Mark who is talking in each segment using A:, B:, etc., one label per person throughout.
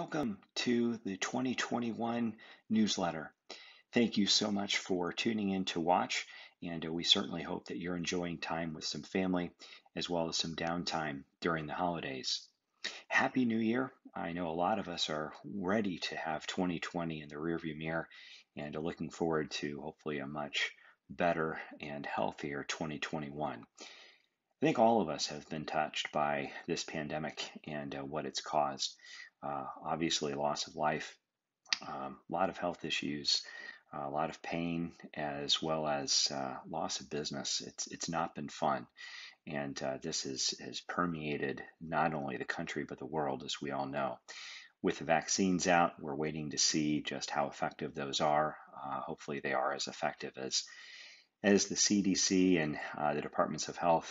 A: Welcome to the 2021 newsletter. Thank you so much for tuning in to watch, and uh, we certainly hope that you're enjoying time with some family as well as some downtime during the holidays. Happy New Year! I know a lot of us are ready to have 2020 in the rearview mirror and are looking forward to hopefully a much better and healthier 2021. I think all of us have been touched by this pandemic and uh, what it's caused uh, obviously loss of life, um, a lot of health issues, a uh, lot of pain, as well as uh, loss of business. It's it's not been fun, and uh, this is has permeated not only the country but the world, as we all know. With the vaccines out, we're waiting to see just how effective those are. Uh, hopefully, they are as effective as as the CDC and uh, the departments of health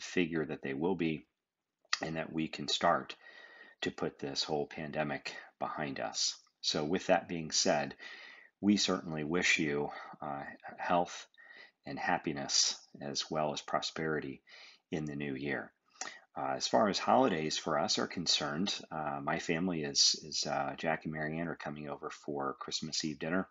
A: figure that they will be, and that we can start to put this whole pandemic behind us. So, with that being said, we certainly wish you uh, health and happiness as well as prosperity in the new year. Uh, as far as holidays for us are concerned, uh, my family is is uh, Jack and Marianne are coming over for Christmas Eve dinner,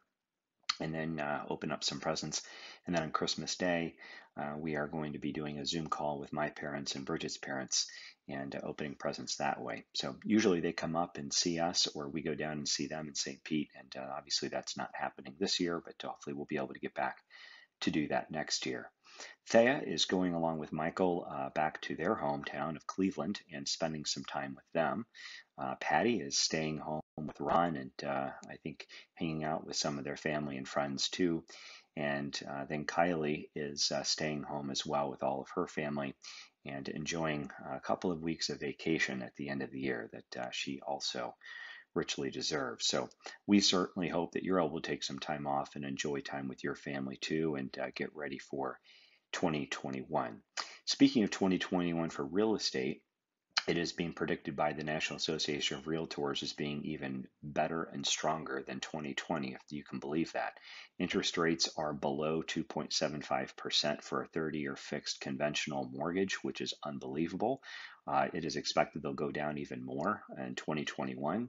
A: and then uh, open up some presents. And then on Christmas Day, uh, we are going to be doing a Zoom call with my parents and Bridget's parents and uh, opening presents that way. So usually they come up and see us, or we go down and see them in St. Pete. And uh, obviously that's not happening this year, but hopefully we'll be able to get back to do that next year. Thea is going along with Michael uh, back to their hometown of Cleveland and spending some time with them. Uh, Patty is staying home with Ron and uh, I think hanging out with some of their family and friends too. And uh, then Kylie is uh, staying home as well with all of her family and enjoying a couple of weeks of vacation at the end of the year that uh, she also richly deserves. So we certainly hope that you're able to take some time off and enjoy time with your family too and get ready for 2021. Speaking of 2021 for real estate, it is being predicted by the National Association of Realtors as being even better and stronger than 2020, if you can believe that. Interest rates are below 2.75% for a 30 year fixed conventional mortgage, which is unbelievable. Uh, it is expected they'll go down even more in 2021.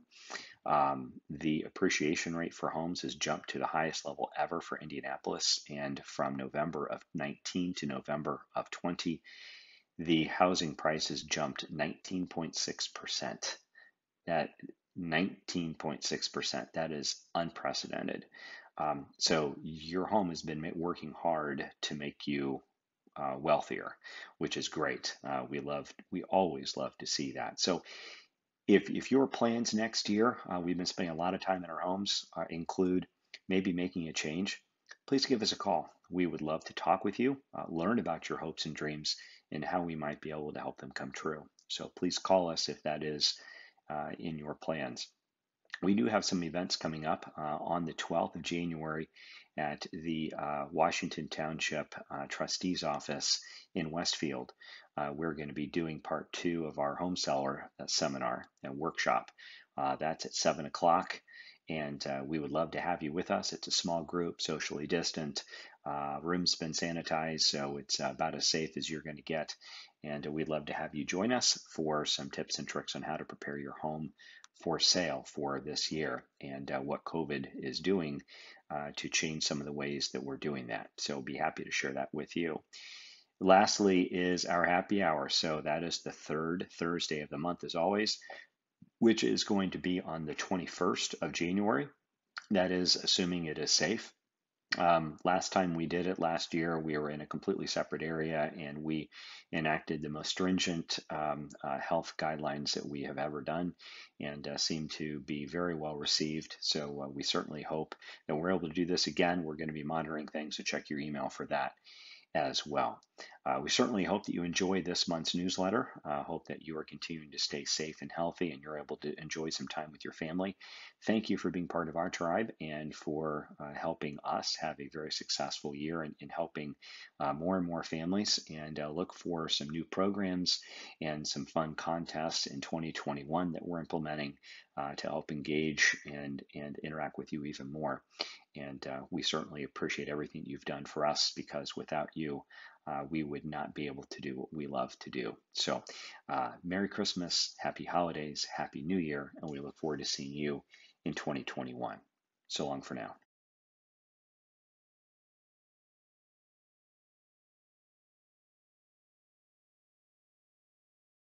A: Um, the appreciation rate for homes has jumped to the highest level ever for Indianapolis, and from November of 19 to November of 20, the housing prices jumped 19.6%. That 19.6%. That is unprecedented. Um, so your home has been working hard to make you uh, wealthier, which is great. Uh, we love, we always love to see that. So if, if your plans next year, uh, we've been spending a lot of time in our homes, uh, include maybe making a change, please give us a call. We would love to talk with you, uh, learn about your hopes and dreams, and how we might be able to help them come true. So please call us if that is uh, in your plans. We do have some events coming up uh, on the 12th of January at the uh, Washington Township uh, Trustee's Office in Westfield. Uh, we're going to be doing part two of our home seller seminar and workshop. that's at 7 o'clock and uh, we would love to have you with us. It's a small group, socially distant. Uh, room's been sanitized, so it's about as safe as you're going to get. And we'd love to have you join us for some tips and tricks on how to prepare your home for sale for this year and uh, what COVID is doing uh, to change some of the ways that we're doing that. So be happy to share that with you. Lastly, is our happy hour. So that is the third Thursday of the month, as always which is going to be on the 21st of January. That is assuming it is safe. Um, last time we did it last year, we were in a completely separate area and we enacted the most stringent um, uh, health guidelines that we have ever done and uh, seemed to be very well received. So uh, we certainly hope that we're able to do this again. We're going to be monitoring things, so check your email for that as well. Uh, we certainly hope that you enjoy this month's newsletter. Uh, hope that you are continuing to stay safe and healthy and you're able to enjoy some time with your family. Thank you for being part of our tribe and for uh, helping us have a very successful year and, helping uh, more and more families. And uh, look for some new programs and some fun contests in 2021 that we're implementing uh, to help engage and, and interact with you even more. And uh, we certainly appreciate everything you've done for us because without you, uh, we would not be able to do what we love to do. So, uh, Merry Christmas, Happy Holidays, Happy New Year, and we look forward to seeing you in 2021. So long for now.